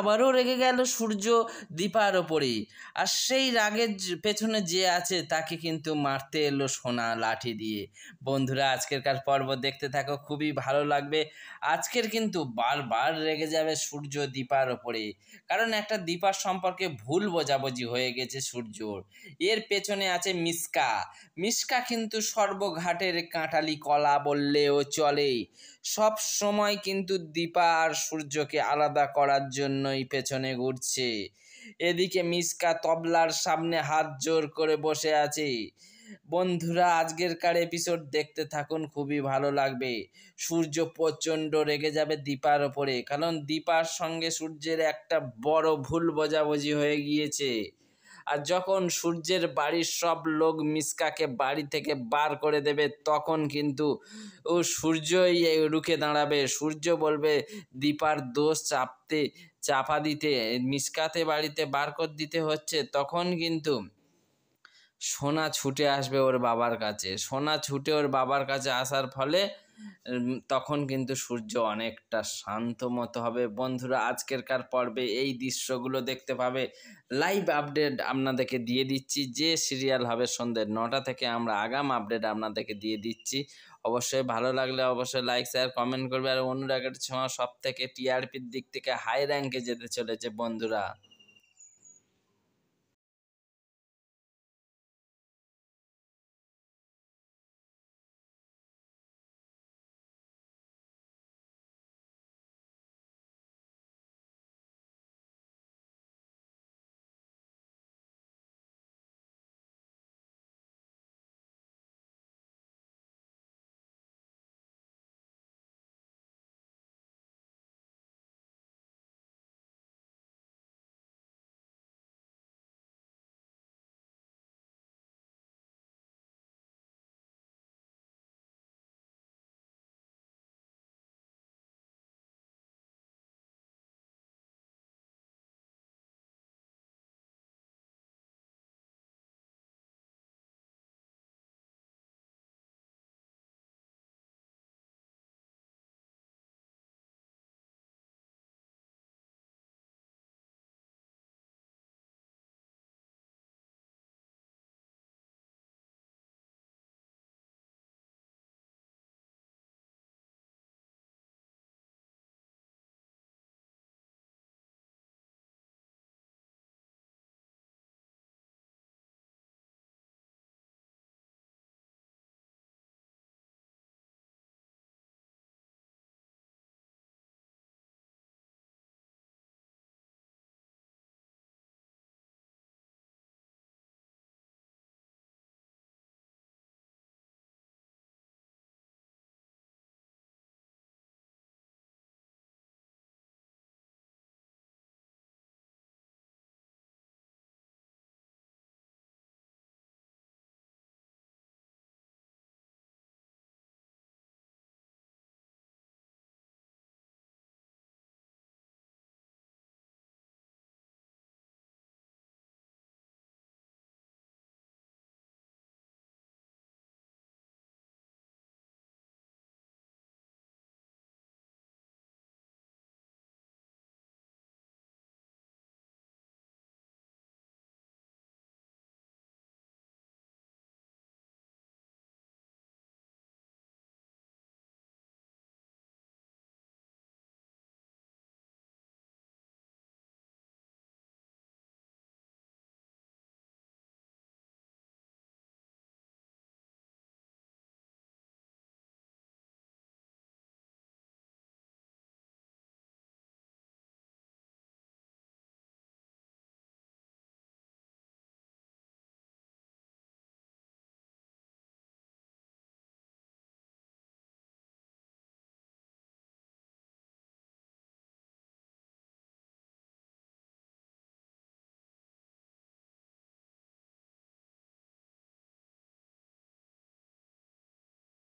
আবারও রেগে গেল সূর্য দীপার ওপরে আর সেই রাগের পেছনে যে আছে তাকে কিন্তু মারতে এলো সোনা লাঠি দিয়ে বন্ধুরা আজকেরকার পর্ব দেখতে থাকো খুবই ভালো লাগবে আজকের কিন্তু বারবার রেগে যাবে সূর্য দীপার ওপরে কারণ একটা দীপার সম্পর্কে ভুল বোঝাবুঝি হয়ে গেছে সূর্যর এর পেছনে আছে মিসকা মিসকা কিন্তু সর্বঘাটের কাঁটালি কলা বললেও চলে সব সময় কিন্তু দীপা আর সূর্যকে আলাদা করার জন্য জন্যই পেছনে ঘুরছে এদিকে মিসকা তবলার সামনে হাত জোর করে বসে আছে বন্ধুরা আজকের কার এপিসোড দেখতে থাকুন খুবই ভালো লাগবে সূর্য প্রচণ্ড রেগে যাবে দীপার ওপরে কারণ দীপার সঙ্গে সূর্যের একটা বড় ভুল বোঝাবুঝি হয়ে গিয়েছে আর যখন সূর্যের বাড়ির সব লোক মিসকাকে বাড়ি থেকে বার করে দেবে তখন কিন্তু ও সূর্যই রুখে দাঁড়াবে সূর্য বলবে দীপার দোষ চাপতে চাপা দিতে মিসকাতে বাড়িতে বার করে দিতে হচ্ছে তখন কিন্তু সোনা ছুটে আসবে ওর বাবার কাছে সোনা ছুটে ওর বাবার কাছে আসার ফলে তখন কিন্তু সূর্য অনেকটা শান্ত মতো হবে বন্ধুরা আজকেরকার পর্বে এই দৃশ্যগুলো দেখতে পাবে লাইভ আপডেট আপনাদেরকে দিয়ে দিচ্ছি যে সিরিয়াল হবে সন্ধ্যে নটা থেকে আমরা আগাম আপডেট আপনাদেরকে দিয়ে দিচ্ছি অবশ্যই ভালো লাগলে অবশ্যই লাইক শেয়ার কমেন্ট করবে আর অনুরাগের ছোঁয়া সব থেকে টিআরপির দিক থেকে হাই র্যাঙ্কে যেতে চলেছে বন্ধুরা